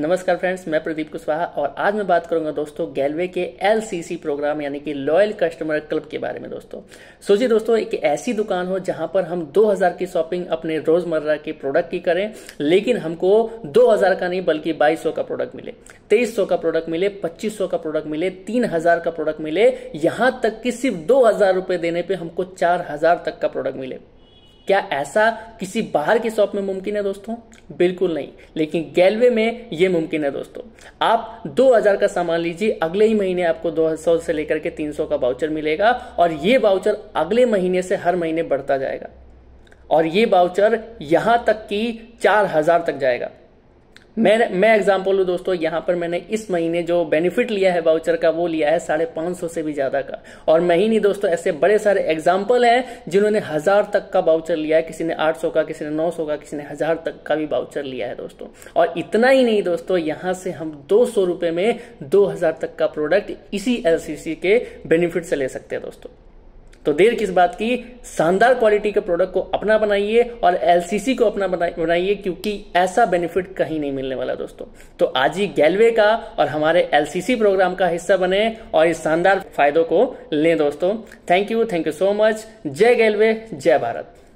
नमस्कार फ्रेंड्स मैं प्रदीप कुशवाहा और आज मैं बात करूंगा दोस्तों गैलवे के एलसीसी प्रोग्राम यानी कि लॉयल कस्टमर क्लब के बारे में दोस्तों सोचिए दोस्तों एक ऐसी दुकान हो जहां पर हम 2000 की शॉपिंग अपने रोजमर्रा के प्रोडक्ट की करें लेकिन हमको 2000 का नहीं बल्कि 2200 का प्रोडक्ट मिले 2300 का प्रोडक्ट मिले 2500 का प्रोडक्ट मिले 3000 का प्रोडक्ट मिले यहां तक कि सिर्फ दो देने पर हमको चार तक का प्रोडक्ट मिले क्या ऐसा किसी बाहर के शॉप में मुमकिन है दोस्तों बिल्कुल नहीं लेकिन गैलवे में ये मुमकिन है दोस्तों आप 2000 का सामान लीजिए अगले ही महीने आपको 200 से लेकर के 300 का बाउचर मिलेगा और ये बाउचर अगले महीने से हर महीने बढ़ता जाएगा और ये बाउचर यहां तक कि चार तक जाएगा मैं मैं एग्जाम्पल लू दोस्तों यहां पर मैंने इस महीने जो बेनिफिट लिया है वाउचर का वो लिया है साढ़े पांच सौ से भी ज़्यादा का और मैं ही नहीं दोस्तों ऐसे बड़े सारे एग्जाम्पल हैं जिन्होंने हज़ार तक का वाउचर लिया है किसी ने आठ सौ का किसी ने नौ सौ का किसी ने हज़ार तक का भी वाउचर लिया है दोस्तों और इतना ही नहीं दोस्तों यहां से हम दो सौ में दो हज़ार तक का प्रोडक्ट इसी एल के बेनिफिट से ले सकते हैं दोस्तों तो देर किस बात की शानदार क्वालिटी के प्रोडक्ट को अपना बनाइए और एलसीसी को अपना बनाइए क्योंकि ऐसा बेनिफिट कहीं नहीं मिलने वाला दोस्तों तो आज ही गैलवे का और हमारे एलसीसी प्रोग्राम का हिस्सा बने और इस शानदार फायदों को लें दोस्तों thank you thank you so much जय गैलवे जय भारत